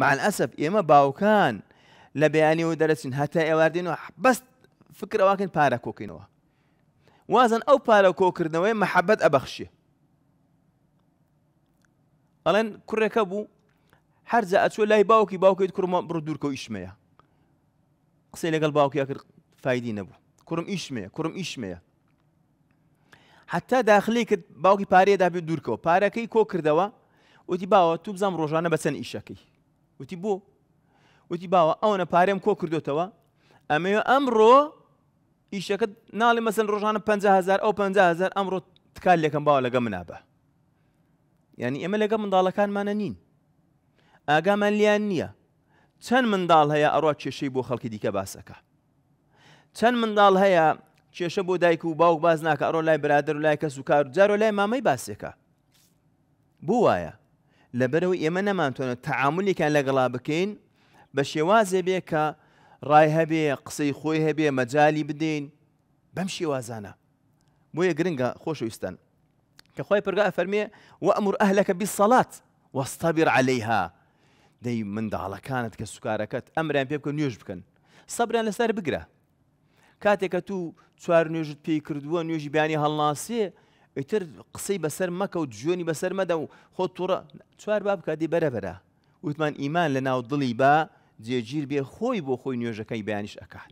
مع ئەسب ئێمە باوکان لە بەیانیەوە دەرەچین هەتا ئێواردینەوە بەست فکرەواکن پارە کۆکەینەوە وازن ئەو پارە کۆکردنەوەی مەحەبەت ئەبەخشیە ئەڵێن کوڕێکە بوو هەرجە ئەچوە لای باوکی باوکیت کوڕمە بڕ دوورکە و ئیشمەیە قسەی لەگەڵ باوکیا کرد فیدی نەبوو کوڕم ئیشمەیە کوڕم ئیشمەیە حتا داخلی کرد باوکی پارەیەدا بێت دوورکەوە پارەکەی کۆ کردەوە وتی باوە تو بزانام ڕۆژانە بەچەند ئیشەکەی وتی بۆ وتی باوە ئەوەنە پارێم کۆ کردوتەوە ئەمێ ئەمڕۆ ئیشەکە ناڵی مەسن ڕۆژانە 500هزار ئەو 500هزار ئەمڕۆ تکال لەکەم باوە لەگە منابە یعنی ئێمە لەگە منداڵەکانمانە نین ئاگامان لیان نییە چەند منداڵ هەیە ئەڕوا کێشەی بۆ خەڵکی دیکە باسەکە چەند منداڵ هەیە کێشە بۆ دایک و باوک باز ناکە ئەڕۆ لای برادر و لای کەس و کار جارۆ لای مامەی باسێکە بووایە لەبەرەوە ئێمە نەمانتوانە تەعاعملیکان لەگەڵا بکەین بە شێوازێ بێ کە ڕای هەبێ قسەی خۆی هەبێ مەجای بدەین بەم شێوازانە بۆیە گرنگە خۆشویستان کە خۆی پرگا فەرمێ و ئەمر ئەهلەکە بی سەڵات وەستابیر عليهەیها دەی منداڵەکانت کە سوکارەکەت ئەمران پێ بکە نوێژ بکەن سەبران لەسەر بگرە کاتێکە تو چوار نوێژت پێی کردووە نوێژی بیانی هەڵناسیێ ئیتر قسەی بەسەر مەکە و جوێنی بەسەر مەدە و خۆ تووڕە چوار با بکاتی بەرەبرە وتمان ئیمان لە ناو دڵی با جێگیر بێ خۆی بۆ خۆی نوێژەکەی بیانیش ئەکات.